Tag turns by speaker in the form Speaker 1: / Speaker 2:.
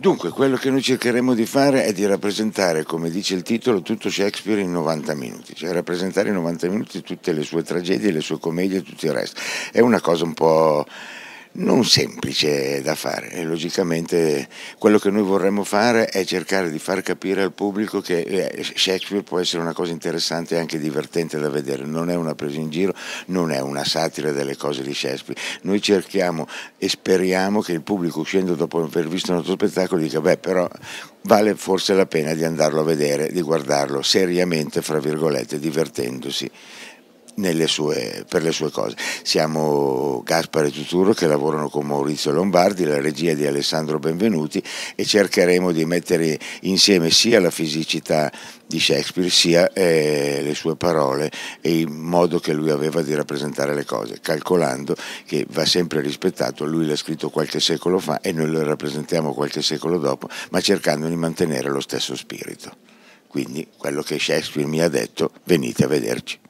Speaker 1: Dunque, quello che noi cercheremo di fare è di rappresentare, come dice il titolo, tutto Shakespeare in 90 minuti, cioè rappresentare in 90 minuti tutte le sue tragedie, le sue commedie e tutto il resto. È una cosa un po' non semplice da fare e logicamente quello che noi vorremmo fare è cercare di far capire al pubblico che eh, Shakespeare può essere una cosa interessante e anche divertente da vedere, non è una presa in giro, non è una satira delle cose di Shakespeare. Noi cerchiamo e speriamo che il pubblico uscendo dopo aver visto il nostro spettacolo dica beh però vale forse la pena di andarlo a vedere, di guardarlo seriamente, fra virgolette, divertendosi sue, per le sue cose. Siamo Gaspare e Tuturro che lavorano con Maurizio Lombardi, la regia di Alessandro Benvenuti e cercheremo di mettere insieme sia la fisicità di Shakespeare sia eh, le sue parole e il modo che lui aveva di rappresentare le cose, calcolando che va sempre rispettato, lui l'ha scritto qualche secolo fa e noi lo rappresentiamo qualche secolo dopo, ma cercando di mantenere lo stesso spirito. Quindi quello che Shakespeare mi ha detto, venite a vederci.